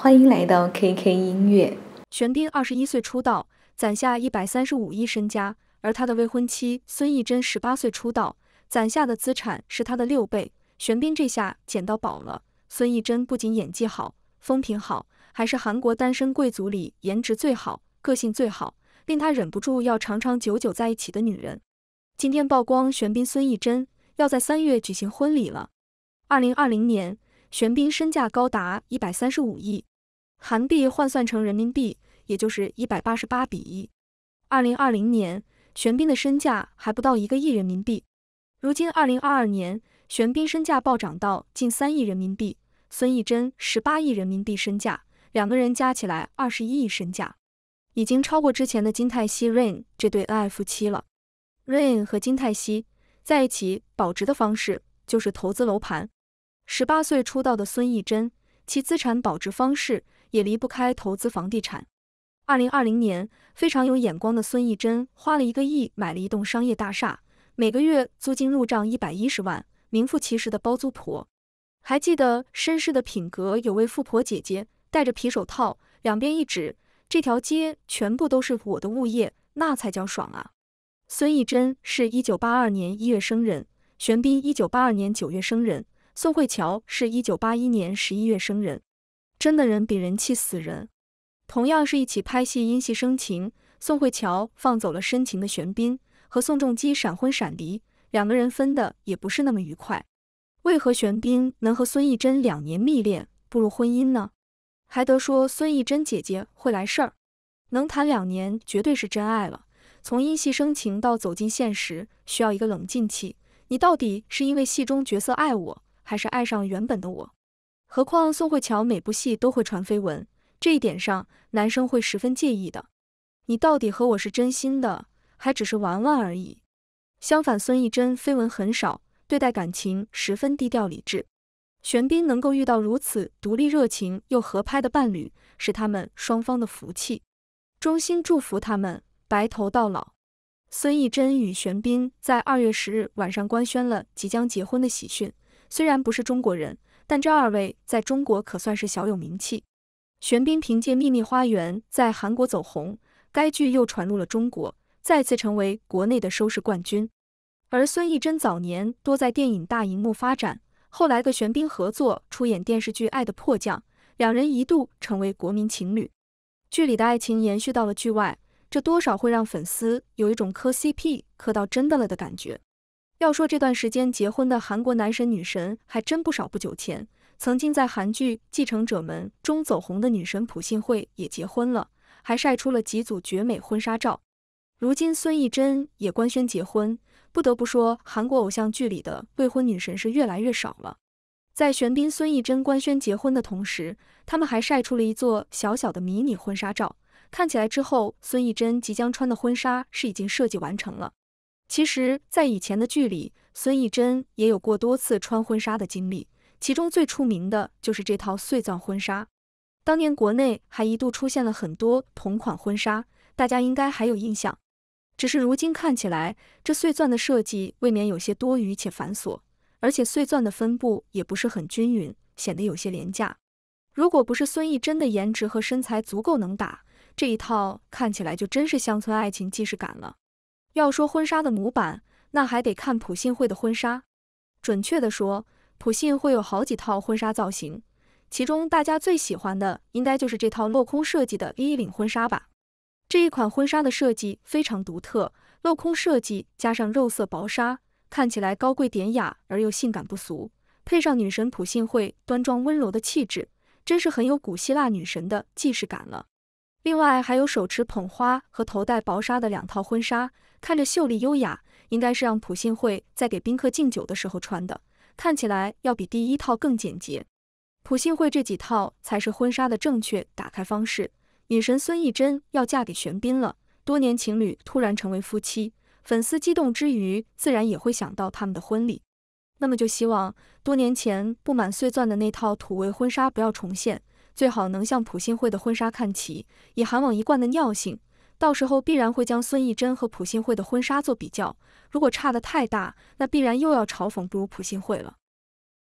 欢迎来到 KK 音乐。玄彬二十一岁出道，攒下一百三十五亿身家，而他的未婚妻孙艺珍十八岁出道，攒下的资产是他的六倍。玄彬这下捡到宝了。孙艺珍不仅演技好、风评好，还是韩国单身贵族里颜值最好、个性最好，令他忍不住要长长久久在一起的女人。今天曝光，玄彬孙艺珍要在三月举行婚礼了。二零二零年，玄彬身价高达一百三十五亿。韩币换算成人民币，也就是一百八十八比一。二零二零年，玄彬的身价还不到一个亿人民币。如今二零二二年，玄彬身价暴涨到近三亿人民币。孙艺珍十八亿人民币身价，两个人加起来二十一亿身价，已经超过之前的金泰熙 Rain 这对恩爱夫妻了。Rain 和金泰熙在一起保值的方式就是投资楼盘。十八岁出道的孙艺珍，其资产保值方式。也离不开投资房地产。二零二零年，非常有眼光的孙艺珍花了一个亿买了一栋商业大厦，每个月租金入账一百一十万，名副其实的包租婆。还记得绅士的品格？有位富婆姐姐戴着皮手套，两边一指，这条街全部都是我的物业，那才叫爽啊！孙艺珍是一九八二年一月生人，玄彬一九八二年九月生人，宋慧乔是一九八一年十一月生人。真的人比人气死人，同样是一起拍戏因戏生情，宋慧乔放走了深情的玄彬，和宋仲基闪婚闪离，两个人分的也不是那么愉快。为何玄彬能和孙艺珍两年蜜恋步入婚姻呢？还得说孙艺珍姐姐会来事儿，能谈两年绝对是真爱了。从因戏生情到走进现实，需要一个冷静期。你到底是因为戏中角色爱我，还是爱上原本的我？何况宋慧乔每部戏都会传绯闻，这一点上男生会十分介意的。你到底和我是真心的，还只是玩玩而已？相反，孙艺珍绯闻很少，对待感情十分低调理智。玄彬能够遇到如此独立、热情又合拍的伴侣，是他们双方的福气。衷心祝福他们白头到老。孙艺珍与玄彬在二月十日晚上官宣了即将结婚的喜讯，虽然不是中国人。但这二位在中国可算是小有名气。玄彬凭借《秘密花园》在韩国走红，该剧又传入了中国，再次成为国内的收视冠军。而孙艺珍早年多在电影大荧幕发展，后来和玄彬合作出演电视剧《爱的迫降》，两人一度成为国民情侣。剧里的爱情延续到了剧外，这多少会让粉丝有一种磕 CP 磕到真的了的感觉。要说这段时间结婚的韩国男神女神还真不少。不久前，曾经在韩剧《继承者们》中走红的女神朴信惠也结婚了，还晒出了几组绝美婚纱照。如今孙艺珍也官宣结婚，不得不说，韩国偶像剧里的未婚女神是越来越少了。在玄彬、孙艺珍官宣结婚的同时，他们还晒出了一座小小的迷你婚纱照，看起来之后孙艺珍即将穿的婚纱是已经设计完成了。其实，在以前的剧里，孙艺珍也有过多次穿婚纱的经历，其中最出名的就是这套碎钻婚纱。当年国内还一度出现了很多同款婚纱，大家应该还有印象。只是如今看起来，这碎钻的设计未免有些多余且繁琐，而且碎钻的分布也不是很均匀，显得有些廉价。如果不是孙艺珍的颜值和身材足够能打，这一套看起来就真是乡村爱情既视感了。要说婚纱的模板，那还得看朴信惠的婚纱。准确的说，朴信惠有好几套婚纱造型，其中大家最喜欢的应该就是这套镂空设计的 V 领婚纱吧。这一款婚纱的设计非常独特，镂空设计加上肉色薄纱，看起来高贵典雅而又性感不俗。配上女神朴信惠端庄温柔的气质，真是很有古希腊女神的既视感了。另外还有手持捧花和头戴薄纱的两套婚纱，看着秀丽优雅，应该是让朴信惠在给宾客敬酒的时候穿的，看起来要比第一套更简洁。朴信惠这几套才是婚纱的正确打开方式。女神孙艺珍要嫁给玄彬了，多年情侣突然成为夫妻，粉丝激动之余，自然也会想到他们的婚礼。那么就希望多年前布满碎钻的那套土味婚纱不要重现。最好能向普信会的婚纱看齐，以韩网一贯的尿性，到时候必然会将孙艺珍和普信会的婚纱做比较。如果差的太大，那必然又要嘲讽不如普信会了。